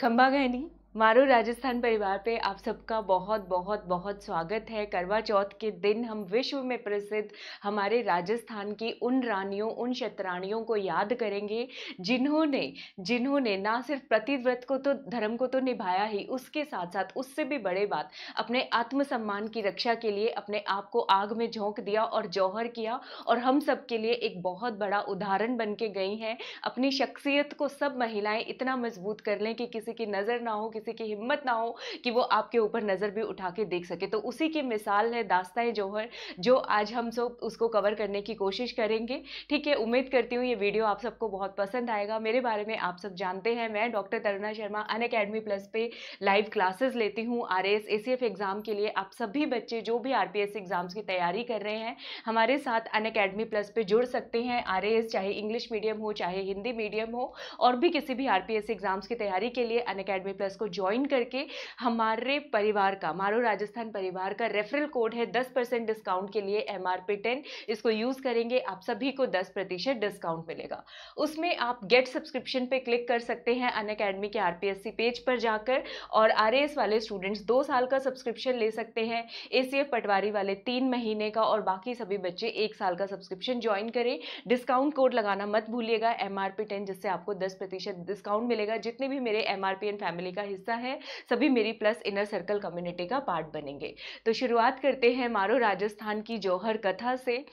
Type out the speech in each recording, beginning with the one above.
खंबा नहीं मारू राजस्थान परिवार पे आप सबका बहुत बहुत बहुत स्वागत है करवा चौथ के दिन हम विश्व में प्रसिद्ध हमारे राजस्थान की उन रानियों उन शतरानियों को याद करेंगे जिन्होंने जिन्होंने ना सिर्फ प्रतिव्रत को तो धर्म को तो निभाया ही उसके साथ साथ उससे भी बड़े बात अपने आत्मसम्मान की रक्षा के लिए अपने आप को आग में झोंक दिया और जौहर किया और हम सब के लिए एक बहुत बड़ा उदाहरण बन के गई हैं अपनी शख्सियत को सब महिलाएं इतना मजबूत कर लें कि किसी की नज़र ना हो किसी की हिम्मत ना हो कि वो आपके ऊपर नज़र भी उठा के देख सके तो उसी की मिसाल है दास्ताएँ जौहर जो आज हम सब उसको कवर करने की कोशिश करेंगे ठीक है उम्मीद करती हूँ ये वीडियो आप सबको बहुत पसंद आएगा मेरे बारे में आप सब जानते हैं मैं doctor Taruna Sharma Unacademy plus पे लाइव क्लासेस लेती हूँ आर एस एग्ज़ाम के लिए आप सभी बच्चे जो भी आर एग्ज़ाम्स की तैयारी कर रहे हैं हमारे साथ अन अकेडमी प्लस पे जुड़ सकते हैं आर चाहे इंग्लिश मीडियम हो चाहे हिंदी मीडियम हो और भी किसी भी आर एग्ज़ाम्स की तैयारी के लिए अन अकेडमी प्लस को ज्वाइन करके हमारे परिवार का मारो राजस्थान परिवार का रेफरल कोड है दस परसेंट डिस्काउंट के लिए एम आर पी टेन इसको यूज़ करेंगे आप सभी को दस प्रतिशत डिस्काउंट मिलेगा उसमें आप गेट सब्सक्रिप्शन पे क्लिक कर सकते हैं अन अकेडमी के R P S C page पर जाकर और आर ए एस वाले स्टूडेंट्स दो साल का सब्सक्रिप्शन ले सकते हैं ए सी एफ पटवारी वाले तीन महीने का और बाकी सभी बच्चे एक साल का सब्सक्रिप्शन ज्वाइन करें डिस्काउंट कोड लगाना मत भूलिएगा एम आर पी टेन जिससे आपको दस प्रतिशत डिस्काउंट मिलेगा जितने भी मेरे M R P N family का हिस्सा है सभी मेरी प्लस इनर सर्कल कम्युनिटी का पार्ट बनेंगे तो शुरुआत करते हैं मारो राजस्थान की जौहर कथा से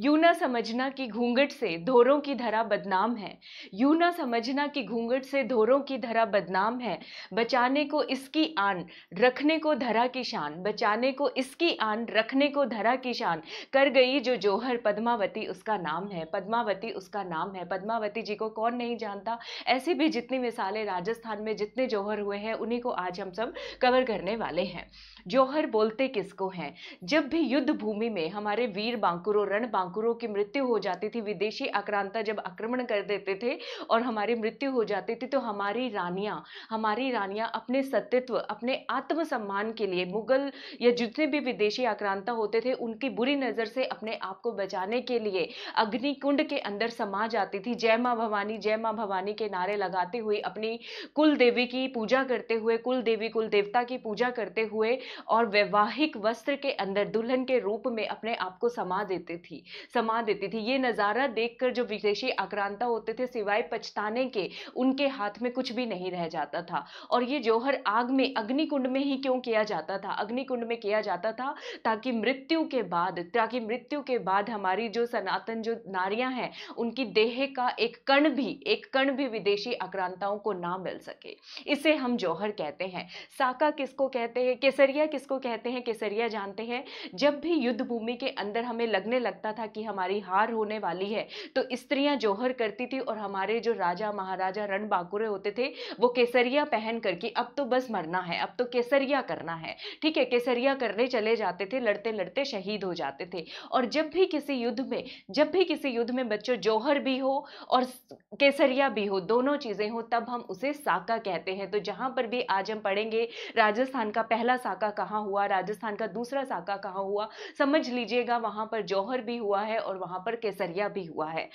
यूँ ना समझना कि घूंघट से धोरों की धरा बदनाम है यूँ ना समझना कि घूंघट से धोरों की धरा बदनाम है बचाने को इसकी आन रखने को धरा की शान बचाने को इसकी आन रखने को धरा की शान कर गई जो जोहर पद्मावती उसका नाम है पद्मावती उसका नाम है पद्मावती जी को कौन नहीं जानता ऐसी भी जितनी मिसालें राजस्थान में जितने जौहर हुए हैं उन्हीं को आज हम सब कवर करने वाले हैं जौहर बोलते किसको हैं जब भी युद्ध भूमि में हमारे वीर बांकुरो रण बांकुरों कांकुरों की मृत्यु हो जाती थी विदेशी आक्रांता जब आक्रमण कर देते थे और हमारी मृत्यु हो जाती थी तो हमारी रानियाँ हमारी रानियाँ अपने सत्यत्व अपने आत्मसम्मान के लिए मुगल या जितने भी विदेशी आक्रांता होते थे उनकी बुरी नज़र से अपने आप को बचाने के लिए अग्नि कुंड के अंदर समा जाती थी जय माँ भवानी जय माँ भवानी के नारे लगाते हुए अपनी कुल देवी की पूजा करते हुए कुल देवी कुल देवता की पूजा करते हुए और वैवाहिक वस्त्र के अंदर दुल्हन के रूप में अपने आप को समा देती थी समा देती थी ये नज़ारा देखकर जो विदेशी आक्रांता होते थे सिवाय पछताने के उनके हाथ में कुछ भी नहीं रह जाता था और ये जौहर आग में अग्निकुंड में ही क्यों किया जाता था अग्निकुंड में किया जाता था ताकि मृत्यु के बाद ताकि मृत्यु के बाद हमारी जो सनातन जो नारियां हैं उनकी देह का एक कण भी एक कण भी विदेशी आक्रांताओं को ना मिल सके इसे हम जौहर कहते हैं साका किसको कहते हैं केसरिया किसको कहते हैं केसरिया जानते हैं जब भी युद्ध भूमि के अंदर हमें लगने लगता था था कि हमारी हार होने वाली है तो स्त्रियां जौहर करती थी और हमारे जो राजा महाराजा रण बाकुरे होते थे वो केसरिया पहन करके अब तो बस मरना है अब तो केसरिया करना है ठीक है केसरिया करने चले जाते थे लड़ते लड़ते शहीद हो जाते थे और जब भी किसी युद्ध में जब भी किसी युद्ध में बच्चों जौहर भी हो और केसरिया भी हो दोनों चीज़ें हो तब हम उसे साका कहते हैं तो जहाँ पर भी आज हम पढ़ेंगे राजस्थान का पहला साका कहाँ हुआ राजस्थान का दूसरा साका कहाँ हुआ समझ लीजिएगा वहाँ पर जौहर भी हुआ हुआ है और वहां पर केसरिया भी हुआ है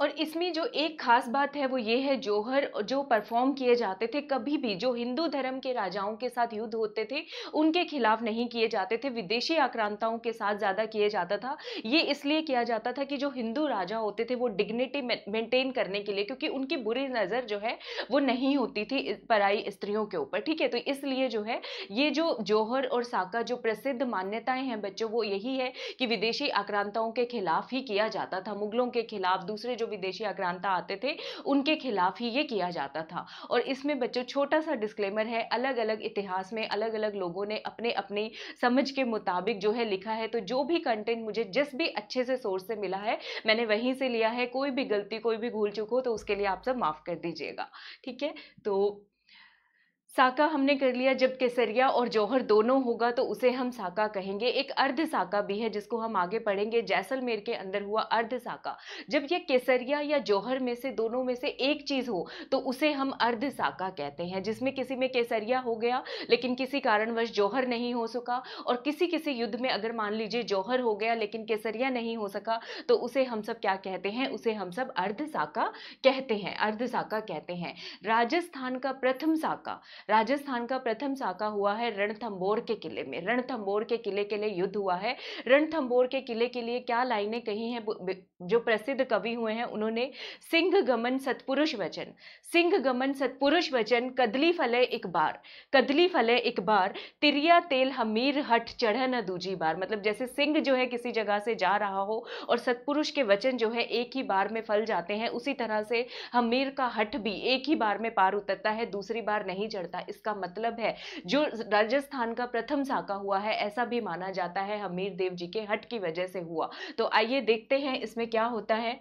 और इसमें जो एक खास बात है वो ये है जोहर जो परफॉर्म किए जाते थे कभी भी जो हिंदू धर्म के राजाओं के साथ युद्ध होते थे उनके खिलाफ नहीं किए जाते थे विदेशी आक्रांताओं के साथ ज़्यादा किया जाता था ये इसलिए किया जाता था कि जो हिंदू राजा होते थे वो डिग्निटी मेंटेन करने के लिए क्योंकि उनकी बुरी नज़र जो है वो नहीं होती थी पराई स्त्रियों के ऊपर ठीक है तो इसलिए जो है ये जो जौहर और साका जो प्रसिद्ध मान्यताएँ हैं बच्चों वो यही है कि विदेशी आक्रांताओं के खिलाफ ही किया जाता था मुगलों के खिलाफ दूसरे जो विदेशी आक्रांता आते थे उनके खिलाफ ही ये किया जाता था और इसमें बच्चों छोटा सा डिस्क्लेमर है अलग अलग इतिहास में अलग अलग लोगों ने अपने अपनी समझ के मुताबिक जो है लिखा है तो जो भी कंटेंट मुझे जिस भी अच्छे से सोर्स से मिला है मैंने वहीं से लिया है कोई भी गलती कोई भी भूल चुक हो तो उसके लिए आप सब माफ़ कर दीजिएगा ठीक है तो साका हमने कर लिया जब केसरिया और जौहर दोनों होगा तो उसे हम साका कहेंगे एक अर्ध साका भी है जिसको हम आगे पढ़ेंगे जैसलमेर के अंदर हुआ अर्ध साका जब ये केसरिया या जौहर में से दोनों में से एक चीज़ हो तो उसे हम अर्ध साका कहते हैं जिसमें किसी में केसरिया हो गया लेकिन किसी कारणवश जौहर नहीं हो सका और किसी किसी युद्ध में अगर मान लीजिए जौहर हो गया लेकिन केसरिया नहीं हो सका तो उसे हम सब क्या कहते हैं उसे हम सब अर्ध साका कहते हैं अर्ध साका कहते हैं राजस्थान का प्रथम साका राजस्थान का प्रथम साका हुआ है रणथम्बोर के किले में रणथम्बोर के किले के लिए युद्ध हुआ है रणथम्बोर के किले के लिए क्या लाइनें कही हैं जो प्रसिद्ध कवि हुए हैं उन्होंने सिंह गमन सतपुरुष वचन सिंह गमन सतपुरुष वचन कदली फले एक बार कदली फले एक बार तिरिया तेल हमीर हट चढ़ न दूजी बार मतलब जैसे सिंह जो है किसी जगह से जा रहा हो और सतपुरुष के वचन जो है एक ही बार में फल जाते हैं उसी तरह से हमीर का हट भी एक ही बार में पार उतरता है दूसरी बार नहीं चढ़ता करता इसका मतलब है जो राजस्थान का प्रथम साका हुआ है ऐसा भी माना जाता है हमीर देव जी के हट की वजह से हुआ तो आइए देखते हैं इसमें क्या होता है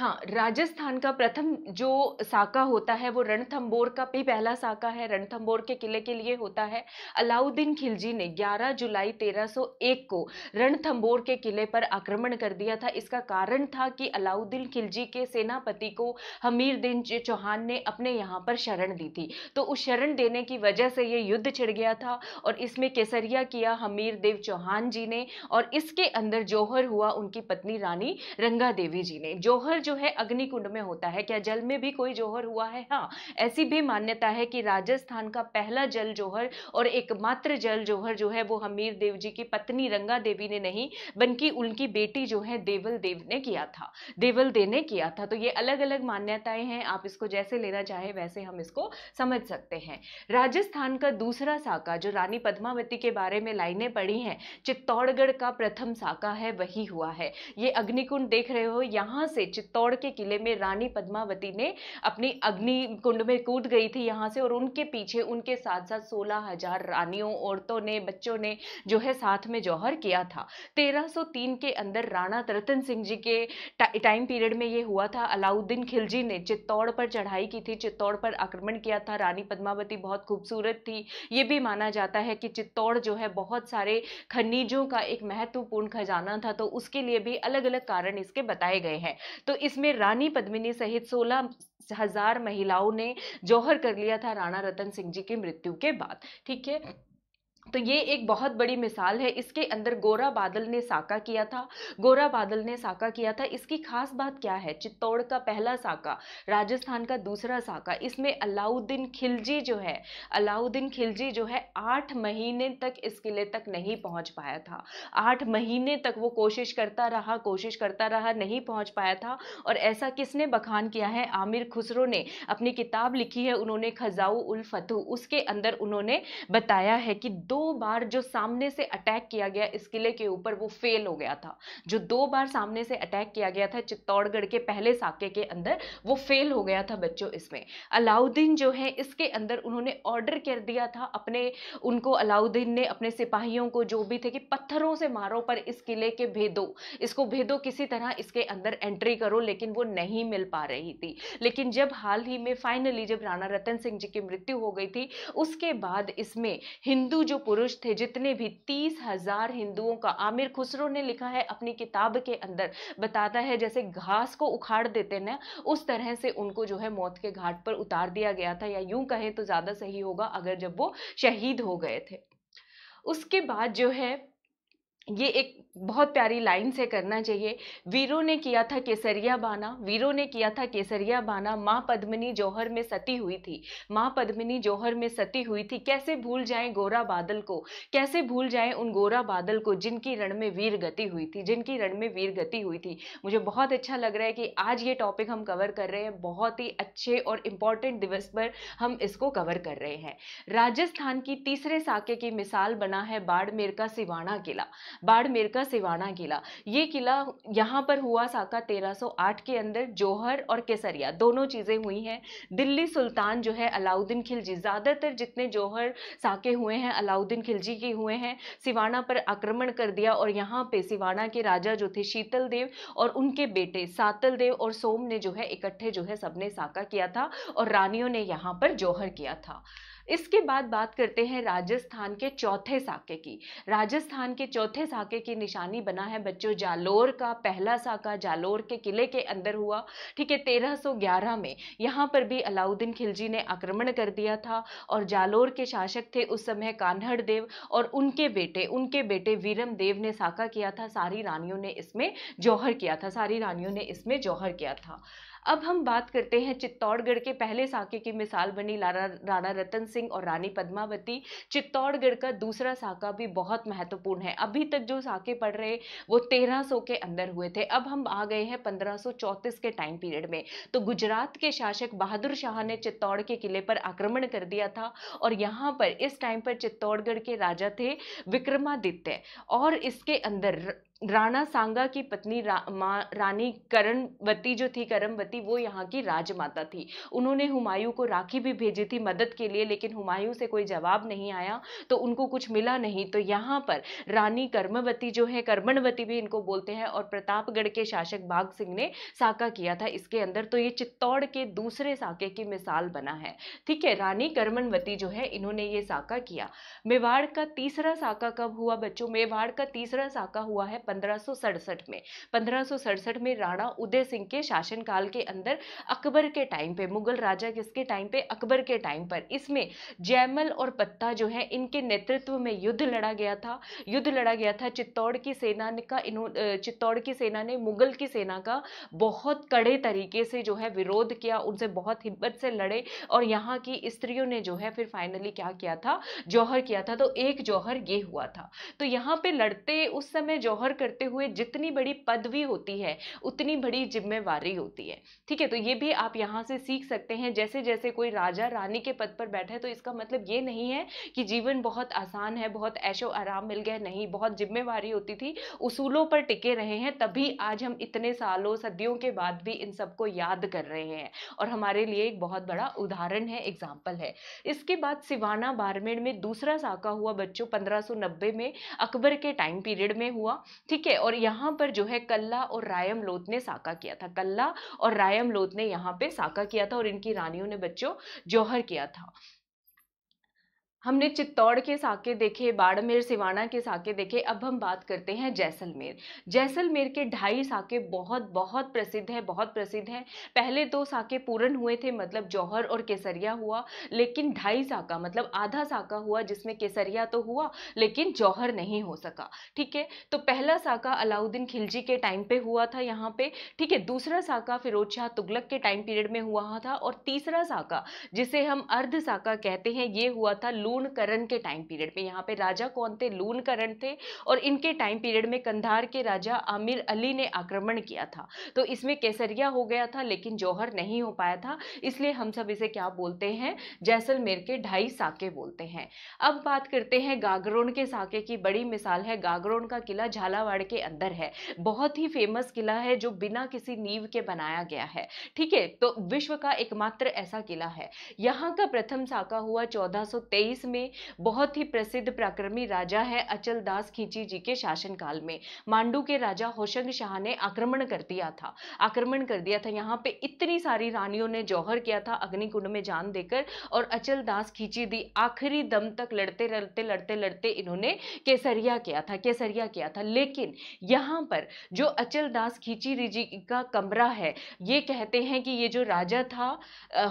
हाँ राजस्थान का प्रथम जो साका होता है वो रणथंबोर का भी पहला साका है रणथंबोर के किले के लिए होता है अलाउद्दीन खिलजी ने 11 जुलाई 1301 को रणथंबोर के किले पर आक्रमण कर दिया था इसका कारण था कि अलाउद्दीन खिलजी के सेनापति को हमीरदीन चौहान ने अपने यहाँ पर शरण दी थी तो उस शरण देने की वजह से ये युद्ध छिड़ गया था और इसमें केसरिया किया हमीर देव चौहान जी ने और इसके अंदर जौहर हुआ उनकी पत्नी रानी रंगा देवी जी ने जौहर जो जो है अग्निकुंड में होता है क्या जल में भी कोई जोहर हुआ है हाँ ऐसी भी मान्यता है कि राजस्थान का पहला जल जोहर और एकमात्र जल जोहर जो है वो हमीर देव जी की पत्नी रंगा देवी ने नहीं बल्कि उनकी बेटी जो है देवल देव ने किया था देवल दे ने किया था तो ये अलग अलग मान्यताएं हैं आप इसको जैसे लेना चाहे वैसे हम इसको समझ सकते हैं राजस्थान का दूसरा साका जो रानी पद्मावती के बारे में लाइनें पड़ी हैं चित्तौड़गढ़ का प्रथम साका है वही हुआ है ये अग्निकुंड देख रहे हो यहाँ से चित्त चित्तौड़ के किले में रानी पद्मावती ने अपनी अग्नि कुंड में कूद गई थी यहाँ से और उनके पीछे उनके साथ साथ सोलह हजार रानियों औरतों ने बच्चों ने जो है साथ में जौहर किया था 1303 के अंदर राणा रतन सिंह जी के टाइम पीरियड में ये हुआ था अलाउद्दीन खिलजी ने चित्तौड़ पर चढ़ाई की थी चित्तौड़ पर आक्रमण किया था रानी पद्मावती बहुत खूबसूरत थी ये भी माना जाता है कि चित्तौड़ जो है बहुत सारे खनिजों का एक महत्वपूर्ण खजाना था तो उसके लिए भी अलग अलग कारण इसके बताए गए हैं तो इसमें रानी पद्मिनी सहित सोलह हजार महिलाओं ने जौहर कर लिया था राणा रतन सिंह जी की मृत्यु के बाद ठीक है तो ये एक बहुत बड़ी मिसाल है इसके अंदर गोरा बादल ने साका किया था गोरा बादल ने साका किया था इसकी खास बात क्या है चित्तौड़ का पहला साका राजस्थान का दूसरा साका इसमें अलाउद्दीन खिलजी जो है अलाउद्दीन खिलजी जो है आठ महीने तक इस किले तक नहीं पहुंच पाया था आठ महीने तक वो कोशिश करता रहा कोशिश करता रहा नहीं पहुँच पाया था और ऐसा किसने बखान किया है आमिर खुसरो ने अपनी किताब लिखी है उन्होंने खजाऊ उल उसके अंदर उन्होंने बताया है कि दो बार जो सामने से अटैक किया गया इस किले के ऊपर वो फेल हो गया था जो दो बार सामने से अटैक किया गया था चित्तौड़गढ़ के पहले साके के अंदर वो फेल हो गया था बच्चों इसमें अलाउद्दीन जो है इसके अंदर उन्होंने ऑर्डर कर दिया था अपने उनको अलाउद्दीन ने अपने सिपाहियों को जो भी थे कि पत्थरों से मारो पर इस किले के भेदो इसको भेदो किसी तरह इसके अंदर एंट्री करो लेकिन वो नहीं मिल पा रही थी लेकिन जब हाल ही में फाइनली जब राणा रतन सिंह जी की मृत्यु हो गई थी उसके बाद इसमें हिंदू जो पुरुष थे जितने भी तीस हजार हिंदुओं का आमिर खुसरो ने लिखा है अपनी किताब के अंदर बताता है जैसे घास को उखाड़ देते ना उस तरह से उनको जो है मौत के घाट पर उतार दिया गया था या यूं कहें तो ज़्यादा सही होगा अगर जब वो शहीद हो गए थे उसके बाद जो है ये एक बहुत प्यारी लाइन से करना चाहिए वीरों ने किया था केसरिया बाना वीरों ने किया था केसरिया बाना माँ पद्मिनी जौहर में सती हुई थी माँ पद्मिनी जौहर में सती हुई थी कैसे भूल जाएं गोरा बादल को कैसे भूल जाएं उन गोरा बादल को जिनकी रण में वीर गति हुई थी जिनकी रण में वीर गति हुई थी मुझे बहुत अच्छा लग रहा है कि आज ये टॉपिक हम कवर कर रहे हैं बहुत ही अच्छे और इम्पॉर्टेंट दिवस पर हम इसको कवर कर रहे हैं राजस्थान की तीसरे साके की मिसाल बना है बाड़मेर का सिवाना किला बाड़मेर का सिवाना किला ये किला यहाँ पर हुआ साका 1308 के अंदर जौहर और केसरिया दोनों चीज़ें हुई हैं दिल्ली सुल्तान जो है अलाउद्दीन खिलजी ज़्यादातर जितने जौहर साके हुए हैं अलाउद्दीन खिलजी के हुए हैं सिवाना पर आक्रमण कर दिया और यहाँ पर सिवाना के राजा जो थे शीतल देव और उनके बेटे सातल देव और सोम ने जो है इकट्ठे जो है सबने साका किया था और रानियों ने यहाँ पर जौहर किया था इसके बाद बात करते हैं राजस्थान के चौथे साके की राजस्थान के चौथे साके की निशानी बना है बच्चों जालोर का पहला साका जालोर के किले के अंदर हुआ ठीक है 1311 में यहाँ पर भी अलाउद्दीन खिलजी ने आक्रमण कर दिया था और जालोर के शासक थे उस समय कान्हड़ देव और उनके बेटे उनके बेटे वीरम देव ने साका किया था सारी रानियों ने इसमें जौहर किया था सारी रानियों ने इसमें जौहर किया था अब हम बात करते हैं चित्तौड़गढ़ के पहले साके की मिसाल बनी राणा रतन सिंह और रानी पद्मावती चित्तौड़गढ़ का दूसरा साका भी बहुत महत्वपूर्ण है अभी तक जो साके पढ़ रहे वो तेरह के अंदर हुए थे अब हम आ गए हैं पंद्रह के टाइम पीरियड में तो गुजरात के शासक बहादुर शाह ने चित्तौड़ के किले पर आक्रमण कर दिया था और यहाँ पर इस टाइम पर चित्तौड़गढ़ के राजा थे विक्रमादित्य और इसके अंदर राणा सांगा की पत्नी रा, रानी करणवती जो थी करमवती वो यहाँ की राजमाता थी उन्होंने हुमायूं को राखी भी भेजी थी मदद के लिए लेकिन हुमायूं से कोई जवाब नहीं आया तो उनको कुछ मिला नहीं तो यहाँ पर रानी कर्मवती जो है कर्मणवती भी इनको बोलते हैं और प्रतापगढ़ के शासक बाघ सिंह ने साका किया था इसके अंदर तो ये चित्तौड़ के दूसरे साके की मिसाल बना है ठीक है रानी कर्मणवती जो है इन्होंने ये साका किया मेवाड़ का तीसरा साका कब हुआ बच्चों मेवाड़ का तीसरा साका हुआ है 1567 में 1567 में राणा उदय सिंह के शासनकाल के अंदर अकबर के टाइम पे मुगल राजा किसके टाइम पे अकबर के टाइम पर इसमें जैमल और पत्ता जो है इनके नेतृत्व में युद्ध लड़ा गया था युद्ध लड़ा गया था चित्तौड़ की सेना का चित्तौड़ की सेना ने मुगल की सेना का बहुत कड़े तरीके से जो है विरोध किया उनसे बहुत हिम्मत से लड़े और यहाँ की स्त्रियों ने जो है फिर फाइनली क्या किया था जौहर किया था तो एक जौहर ये हुआ था तो यहाँ पे लड़ते उस समय जौहर करते हुए जितनी बड़ी पदवी होती है उतनी बड़ी जिम्मेवारी होती है ठीक है तो ये भी आप यहाँ से सीख सकते हैं जैसे जैसे कोई राजा रानी के पद पर बैठा है तो इसका मतलब ये नहीं है कि जीवन बहुत आसान है बहुत ऐशो आराम मिल गया नहीं बहुत जिम्मेवारी होती थी उसूलों पर टिके रहे हैं तभी आज हम इतने सालों सदियों के बाद भी इन सबको याद कर रहे हैं और हमारे लिए एक बहुत बड़ा उदाहरण है एग्जाम्पल है इसके बाद सिवाना बारमेड़ में दूसरा साका हुआ बच्चों पंद्रह में अकबर के टाइम पीरियड में हुआ ठीक है और यहाँ पर जो है कल्ला और रायम लोत ने साका किया था कल्ला और रायम लोत ने यहाँ पे साका किया था और इनकी रानियों ने बच्चों जौहर किया था हमने चित्तौड़ के साके देखे बाड़मेर सिवाना के साके देखे अब हम बात करते हैं जैसलमेर जैसलमेर के ढाई साके बहुत बहुत प्रसिद्ध हैं बहुत प्रसिद्ध हैं पहले दो साके पूर्ण हुए थे मतलब जौहर और केसरिया हुआ लेकिन ढाई साका मतलब आधा साका हुआ जिसमें केसरिया तो हुआ लेकिन जौहर नहीं हो सका ठीक है तो पहला साका अलाउद्दीन खिलजी के टाइम पर हुआ था यहाँ पर ठीक है दूसरा साका फिरोज शाह तुगलक के टाइम पीरियड में हुआ था और तीसरा साका जिसे हम अर्ध साका कहते हैं ये हुआ था लूनकरण के टाइम पीरियड में यहाँ पे राजा कौन थे लूनकरण थे और इनके टाइम पीरियड में कंधार के राजा आमिर अली ने आक्रमण किया था तो इसमें केसरिया हो गया था लेकिन जौहर नहीं हो पाया था इसलिए हम सब इसे क्या बोलते हैं जैसलमेर के ढाई साके बोलते हैं अब बात करते हैं गागरोन के साके की बड़ी मिसाल है गागरोन का किला झालावाड़ के अंदर है बहुत ही फेमस किला है जो बिना किसी नींव के बनाया गया है ठीक है तो विश्व का एकमात्र ऐसा किला है यहाँ का प्रथम साका हुआ में बहुत ही प्रसिद्ध पराक्रमी राजा है अचल दास खींची जी के शासनकाल में मांडू के राजा होशंग शाह ने आक्रमण कर दिया था आक्रमण कर दिया था यहाँ पे इतनी सारी रानियों ने जौहर किया था अग्निकुंड में जान देकर और अचल दास खींची दी आखिरी दम तक लड़ते लड़ते लड़ते लड़ते इन्होंने केसरिया किया था केसरिया किया था लेकिन यहाँ पर जो अचल दास खींची जी का कमरा है ये कहते हैं कि ये जो राजा था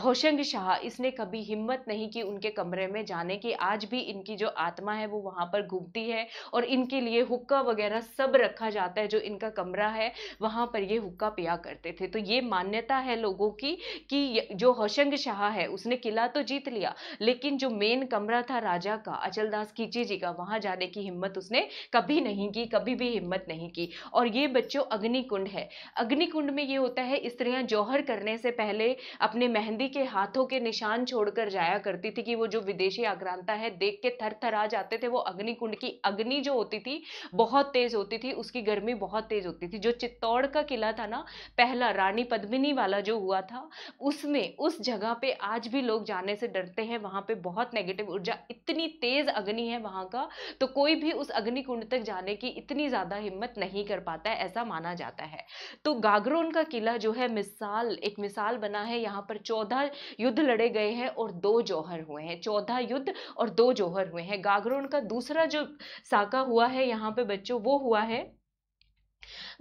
होशंग शाह इसने कभी हिम्मत नहीं की उनके कमरे में जाने हैं कि आज भी इनकी जो आत्मा है वो वहाँ पर घूमती है और इनके लिए हुक्का वगैरह सब रखा जाता है जो इनका कमरा है वहाँ पर ये हुक्का पिया करते थे तो ये मान्यता है लोगों की कि जो होशंग शाह है उसने किला तो जीत लिया लेकिन जो मेन कमरा था राजा का अचलदास खींची जी का वहाँ जाने की हिम्मत उसने कभी नहीं की कभी भी हिम्मत नहीं की और ये बच्चों अग्निकुंड है अग्निकुंड में ये होता है स्त्रियाँ जौहर करने से पहले अपने मेहंदी के हाथों के निशान छोड़कर जाया करती थी कि वो जो विदेशी आग्रह भ्रांता है देख के थर थर आ जाते थे वो अग्नि कुंड की अग्नि जो होती थी बहुत तेज होती थी उसकी गर्मी बहुत तेज होती थी जो चित्तौड़ का किला था ना पहला रानी पद्मिनी वाला जो हुआ था उसमें उस जगह पे आज भी लोग जाने से डरते हैं वहां पे बहुत नेगेटिव ऊर्जा इतनी तेज अग्नि है वहां का तो कोई भी उस अग्नि कुंड तक जाने की इतनी ज़्यादा हिम्मत नहीं कर पाता है ऐसा माना जाता है तो गागरोन का किला जो है मिसाल एक मिसाल बना है यहाँ पर चौदह युद्ध लड़े गए हैं और दो जौहर हुए हैं चौदह युद्ध और दो जोहर हुए हैं गागरोन का दूसरा जो साका हुआ है यहाँ पे बच्चों वो हुआ है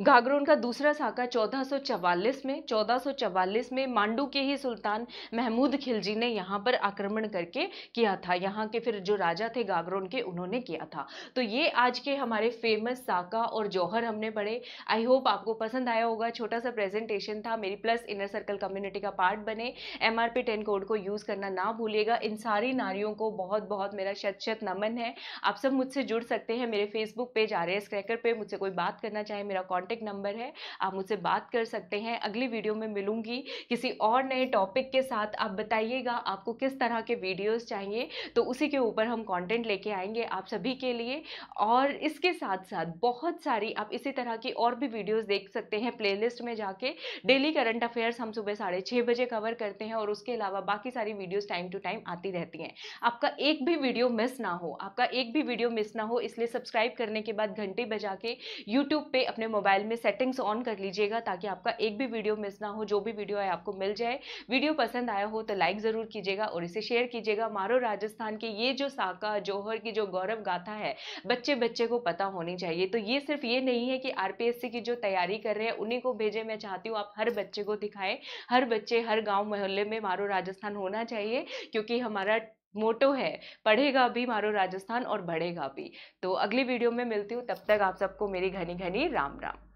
घाघरोन का दूसरा साका 1444 में 1444 में मांडू के ही सुल्तान महमूद खिलजी ने यहाँ पर आक्रमण करके किया था यहाँ के फिर जो राजा थे घाघरोन के उन्होंने किया था तो ये आज के हमारे फेमस साका और जौहर हमने पढ़े आई होप आपको पसंद आया होगा छोटा सा प्रेजेंटेशन था मेरी प्लस इनर सर्कल कम्युनिटी का पार्ट बने एम आर कोड को यूज़ करना ना भूलिएगा इन सारी नारियों को बहुत बहुत मेरा शत शत नमन है आप सब मुझसे जुड़ सकते हैं मेरे Facebook page R S cracker पे मुझसे कोई बात करना चाहे मेरा कॉन्ट कॉन्टेक्ट नंबर है आप मुझसे बात कर सकते हैं अगली वीडियो में मिलूंगी किसी और नए टॉपिक के साथ आप बताइएगा आपको किस तरह के वीडियोस चाहिए तो उसी के ऊपर हम कंटेंट लेके आएंगे आप सभी के लिए और इसके साथ साथ बहुत सारी आप इसी तरह की और भी वीडियोस देख सकते हैं प्लेलिस्ट में जाके डेली करंट अफेयर्स हम सुबह साढ़े छः बजे कवर करते हैं और उसके अलावा बाकी सारी वीडियोज टाइम टू टाइम आती रहती हैं आपका एक भी वीडियो मिस ना हो आपका एक भी वीडियो मिस ना हो इसलिए सब्सक्राइब करने के बाद घंटी बजा के यूट्यूब पर अपने मोबाइल मोबाइल में सेटिंग्स ऑन कर लीजिएगा ताकि आपका एक भी वीडियो मिस ना हो जो भी वीडियो है आपको मिल जाए वीडियो पसंद आया हो तो लाइक ज़रूर कीजिएगा और इसे शेयर कीजिएगा मारो राजस्थान की ये जो साका जौहर की जो गौरव गाथा है बच्चे बच्चे को पता होनी चाहिए तो ये सिर्फ ये नहीं है कि आर की जो तैयारी कर रहे हैं उन्हीं को भेजे मैं चाहती हूँ आप हर बच्चे को दिखाएं हर बच्चे हर गाँव मोहल्ले में मारो राजस्थान होना चाहिए क्योंकि हमारा मोटो है पढ़ेगा भी मारो राजस्थान और बढ़ेगा भी तो अगली वीडियो में मिलती हूँ तब तक आप सबको मेरी घनी घनी राम राम